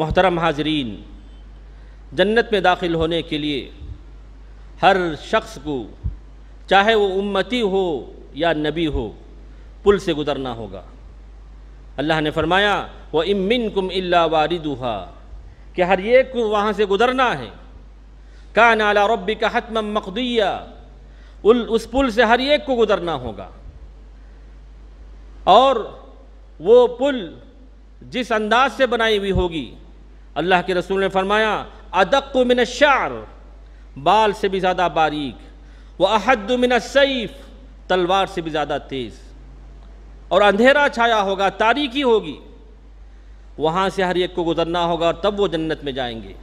मोहतरम हाजरीन जन्नत में दाखिल होने के लिए हर शख्स को चाहे वो उम्मती हो या नबी हो पुल से गुज़रना होगा अल्लाह ने फरमाया वह इमिन कुम अल्ला कि हर एक को वहाँ से गुज़रना है का नाला रब्बी का हतम मक़दिया उस पुल से हर एक को गुज़रना होगा और वो पुल जिस अंदाज से बनाई हुई होगी अल्लाह के रसूल ने फरमाया अदक मिन शार बाल से भी ज़्यादा बारीक व अहद मिन सईफ तलवार से भी ज़्यादा तेज़ और अंधेरा छाया होगा तारीकी होगी वहाँ से हर एक को गुजरना होगा और तब वो जन्नत में जाएंगे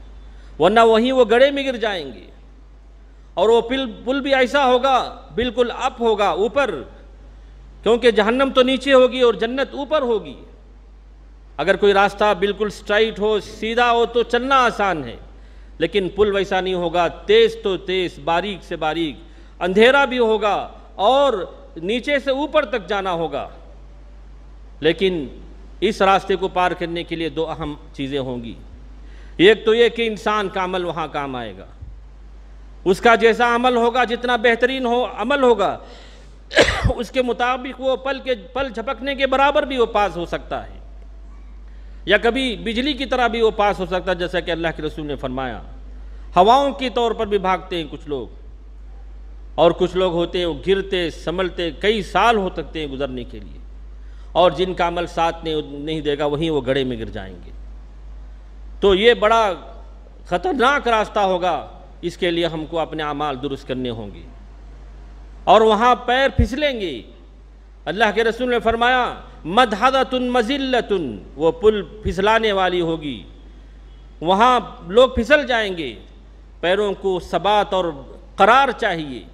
वरना वहीं वो गड़े में गिर जाएंगे और वो पिल पुल भी ऐसा होगा बिल्कुल अप होगा ऊपर क्योंकि जहन्नम तो नीचे होगी और जन्नत ऊपर होगी अगर कोई रास्ता बिल्कुल स्ट्राइट हो सीधा हो तो चलना आसान है लेकिन पुल वैसा नहीं होगा तेज़ तो तेज़ बारीक से बारीक अंधेरा भी होगा और नीचे से ऊपर तक जाना होगा लेकिन इस रास्ते को पार करने के लिए दो अहम चीज़ें होंगी एक तो ये कि इंसान का अमल वहाँ काम आएगा उसका जैसा अमल होगा जितना बेहतरीन हो अमल होगा उसके मुताबिक वो पल के पल झपकने के बराबर भी वो पास हो सकता है या कभी बिजली की तरह भी वो पास हो सकता है जैसा कि अल्लाह के रसूल ने फरमाया हवाओं के तौर पर भी भागते हैं कुछ लोग और कुछ लोग होते हैं वो गिरते संभलते कई साल हो सकते हैं गुजरने के लिए और जिनका अमल साथ नहीं नहीं देगा वहीं वो गड़े में गिर जाएंगे तो ये बड़ा ख़तरनाक रास्ता होगा इसके लिए हमको अपने अमाल दुरुस्त करने होंगे और वहाँ पैर फिसलेंगे अल्लाह के रसूल ने फरमाया मदहदतन मज़िलतुन वो पुल फिसलाने वाली होगी वहाँ लोग फिसल जाएंगे पैरों को सबात और करार चाहिए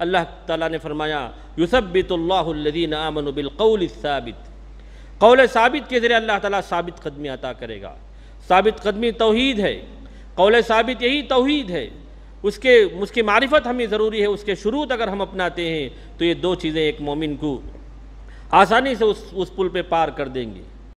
अल्लाह ताला ने फरमाया युसबितल्लादीन आमन बिलकौल साबित कौल साबित के ज़रिए अल्लाह ताला साबित कदमी अता करेगा साबित कदमी तोहीद है कौल साबित यही तोहीद है उसके उसकी मारिफत हमें ज़रूरी है उसके शुरूत अगर हम अपनाते हैं तो ये दो चीज़ें एक मोमिन को आसानी से उस उस पुल पे पार कर देंगे